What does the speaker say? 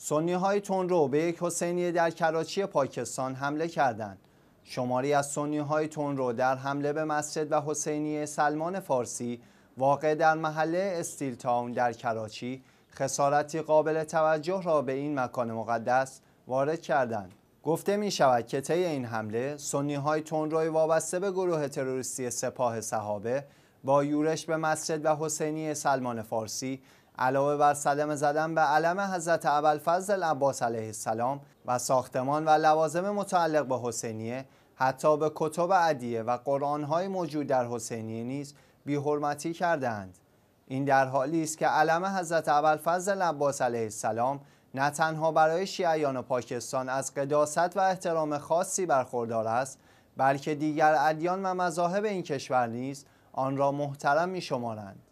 سنی های رو به یک حسینی در کراچی پاکستان حمله کردند. شماری از سنی های رو در حمله به مسجد و حسینی سلمان فارسی واقع در محله استیل تاون در کراچی خسارتی قابل توجه را به این مکان مقدس وارد کردند. گفته می شود که طی این حمله سنی های روی وابسته به گروه تروریستی سپاه صحابه با یورش به مسجد و حسینی سلمان فارسی علاوه بر صدم زدن به علم حضرت فضل عباس علیه السلام و ساختمان و لوازم متعلق به حسینیه حتی به کتب عدیه و های موجود در حسینیه نیز بیحرمتی کردند این در حالی است که علم حضرت فضل عباس علیه السلام نه تنها برای شیعیان پاکستان از قداست و احترام خاصی برخوردار است بلکه دیگر ادیان و مذاهب این کشور نیز آن را محترم می شمارند